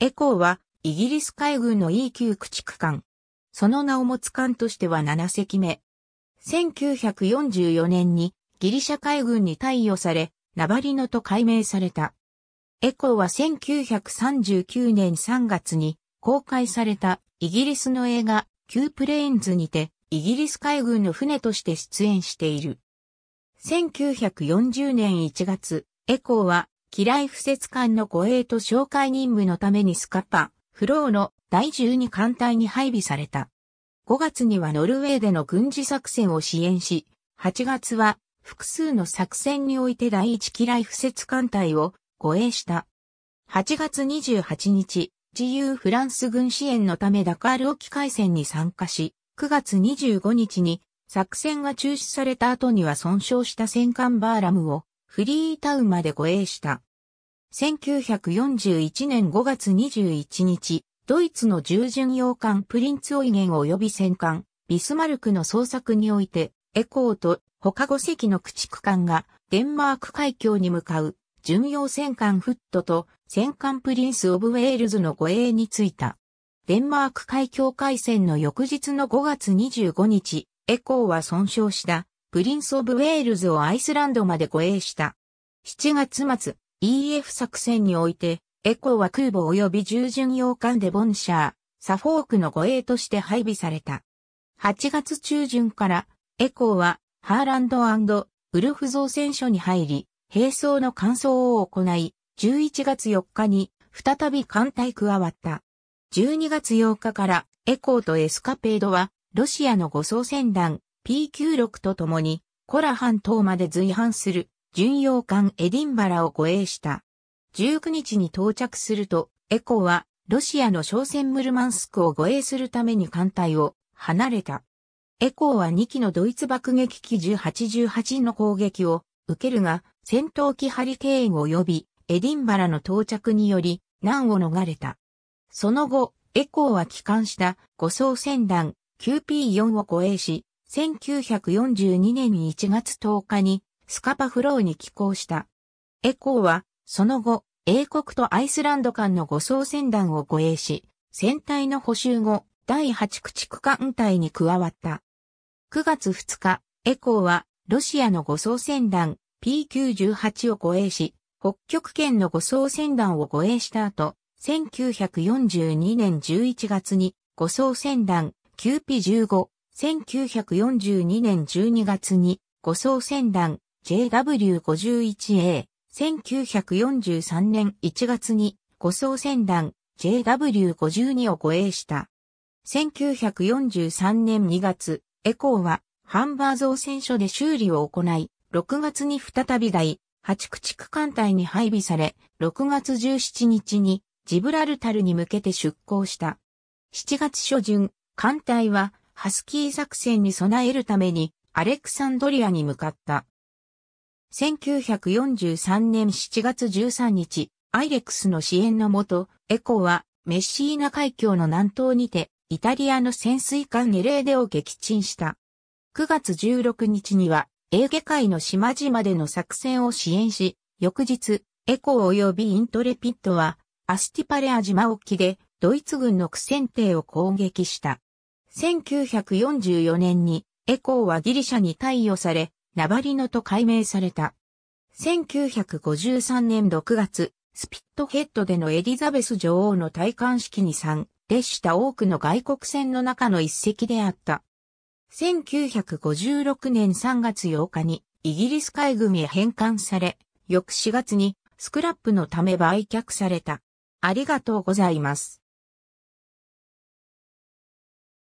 エコーは、イギリス海軍の E 級駆逐艦。その名を持つ艦としては7隻目。1944年にギリシャ海軍に貸与され、ナバリノと改名された。エコーは1939年3月に公開されたイギリスの映画、キュープレインズにて、イギリス海軍の船として出演している。1940年1月、エコーは機雷不設艦の護衛と紹介任務のためにスカパ、フローの第12艦隊に配備された。5月にはノルウェーでの軍事作戦を支援し、8月は複数の作戦において第1機雷不設艦隊を護衛した。8月28日、自由フランス軍支援のためダカール沖海戦に参加し、9月25日に作戦が中止された後には損傷した戦艦バーラムをフリータウンまで護衛した。1941年5月21日、ドイツの従順洋艦プリンツオイゲン及び戦艦、ビスマルクの捜索において、エコーと他5隻の駆逐艦がデンマーク海峡に向かう巡洋戦艦フットと戦艦プリンス・オブ・ウェールズの護衛についた。デンマーク海峡海戦の翌日の5月25日、エコーは損傷したプリンス・オブ・ウェールズをアイスランドまで護衛した。7月末、EF 作戦において、エコーは空母及び従巡洋艦でボンシャー、サフォークの護衛として配備された。8月中旬から、エコーは、ハーランドウルフ造船所に入り、並走の乾燥を行い、11月4日に、再び艦隊加わった。12月8日から、エコーとエスカペードは、ロシアの護送船団、P96 と共にコラ半島まで随伴する巡洋艦エディンバラを護衛した。19日に到着すると、エコーはロシアの商船ムルマンスクを護衛するために艦隊を離れた。エコーは2機のドイツ爆撃機1088の攻撃を受けるが、戦闘機ハリケーン及びエディンバラの到着により難を逃れた。その後、エコーは帰還した護送船団 QP4 を護衛し、1942年1月10日にスカパフローに寄港した。エコーは、その後、英国とアイスランド間の護送船団を護衛し、船体の補修後、第8駆逐艦隊に加わった。9月2日、エコーは、ロシアの護送船団 P98 を護衛し、北極圏の護送船団を護衛した後、1942年11月に護送船団 QP15 1942年12月に護送船団 JW51A、1943年1月に護送船団 JW52 を護衛した。1943年2月、エコーはハンバー造船所で修理を行い、6月に再び台、八地区艦隊に配備され、6月17日にジブラルタルに向けて出港した。7月初旬、艦隊はハスキー作戦に備えるためにアレクサンドリアに向かった。1943年7月13日、アイレックスの支援のもと、エコはメッシーナ海峡の南東にて、イタリアの潜水艦エレーデを撃沈した。9月16日には、エーゲ海の島々での作戦を支援し、翌日、エコー及びイントレピットは、アスティパレア島沖で、ドイツ軍の苦戦艇を攻撃した。1944年にエコーはギリシャに貸与され、ナバリノと改名された。1953年6月、スピットヘッドでのエリザベス女王の戴冠式に参列した多くの外国船の中の一隻であった。1956年3月8日にイギリス海軍へ返還され、翌4月にスクラップのため売却された。ありがとうございます。